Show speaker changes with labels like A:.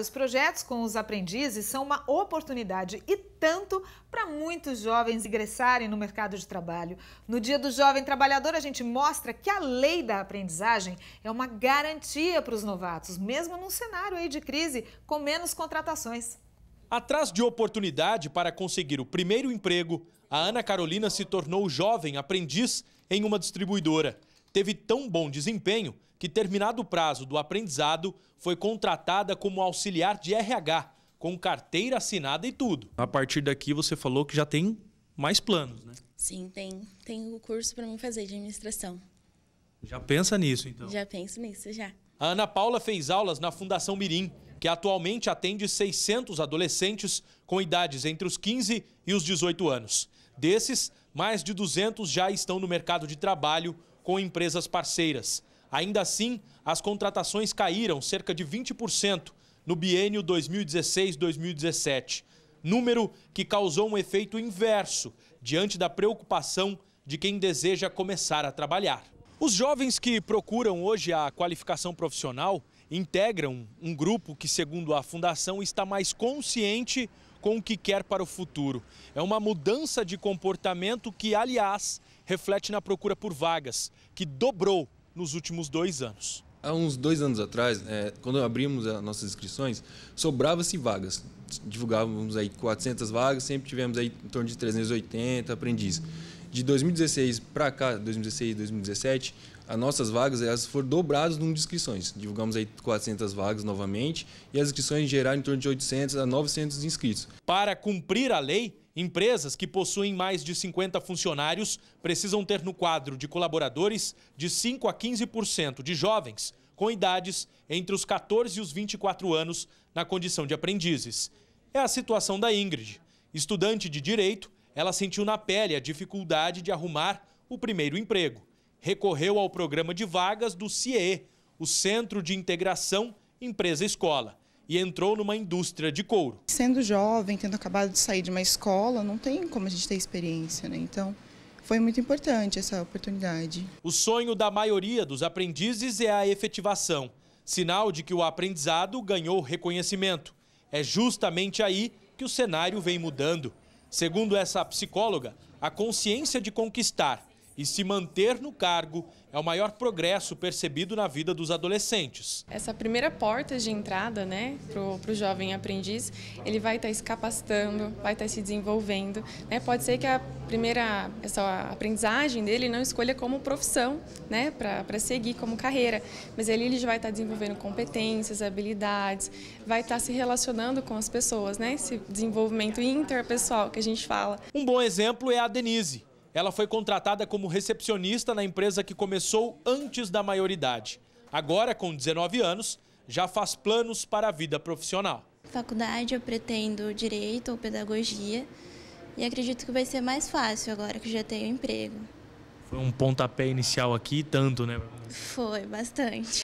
A: Os projetos com os aprendizes são uma oportunidade e tanto para muitos jovens ingressarem no mercado de trabalho. No Dia do Jovem Trabalhador, a gente mostra que a lei
B: da aprendizagem é uma garantia para os novatos, mesmo num cenário aí de crise com menos contratações.
A: Atrás de oportunidade para conseguir o primeiro emprego, a Ana Carolina se tornou jovem aprendiz em uma distribuidora teve tão bom desempenho que, terminado o prazo do aprendizado, foi contratada como auxiliar de RH, com carteira assinada e tudo. A partir daqui, você falou que já tem mais planos, né?
B: Sim, tem. Tem o curso para mim fazer de administração.
A: Já pensa nisso, então?
B: Já penso nisso, já.
A: A Ana Paula fez aulas na Fundação Mirim, que atualmente atende 600 adolescentes com idades entre os 15 e os 18 anos. Desses, mais de 200 já estão no mercado de trabalho com empresas parceiras. Ainda assim, as contratações caíram cerca de 20% no biênio 2016-2017, número que causou um efeito inverso diante da preocupação de quem deseja começar a trabalhar. Os jovens que procuram hoje a qualificação profissional integram um grupo que, segundo a fundação, está mais consciente com o que quer para o futuro. É uma mudança de comportamento que, aliás, reflete na procura por vagas, que dobrou
C: nos últimos dois anos. Há uns dois anos atrás, é, quando abrimos as nossas inscrições, sobrava-se vagas. Divulgávamos aí 400 vagas, sempre tivemos aí em torno de 380 aprendizes de 2016 para cá, 2016, e 2017, as nossas vagas elas foram dobradas no número de inscrições. Divulgamos aí 400 vagas novamente e as inscrições geraram em torno de 800 a 900 inscritos. Para cumprir a lei, empresas que
A: possuem mais de 50 funcionários precisam ter no quadro de colaboradores de 5 a 15% de jovens com idades entre os 14 e os 24 anos na condição de aprendizes. É a situação da Ingrid, estudante de direito ela sentiu na pele a dificuldade de arrumar o primeiro emprego. Recorreu ao programa de vagas do CIE, o Centro de Integração Empresa Escola, e entrou numa indústria de couro.
B: Sendo jovem, tendo acabado de sair de uma escola, não tem como a gente ter experiência, né? Então, foi muito importante essa oportunidade.
A: O sonho da maioria dos aprendizes é a efetivação, sinal de que o aprendizado ganhou reconhecimento. É justamente aí que o cenário vem mudando. Segundo essa psicóloga, a consciência de conquistar e se manter no cargo é o maior progresso percebido na vida dos adolescentes.
B: Essa primeira porta de entrada né, para o jovem aprendiz, ele vai estar tá se capacitando, vai estar tá se desenvolvendo. Né? Pode ser que a primeira essa aprendizagem dele não escolha como profissão né, para seguir como carreira, mas ele, ele já vai estar tá desenvolvendo competências, habilidades, vai estar tá se relacionando com as pessoas, né, esse desenvolvimento interpessoal que a gente fala. Um bom
A: exemplo é a Denise ela foi contratada como recepcionista na empresa que começou antes da maioridade. Agora, com 19 anos, já faz planos para a vida profissional.
B: Faculdade, eu pretendo direito ou pedagogia e acredito que vai ser mais fácil agora que já tenho emprego.
A: Foi um pontapé inicial aqui, tanto, né?
B: Foi, bastante.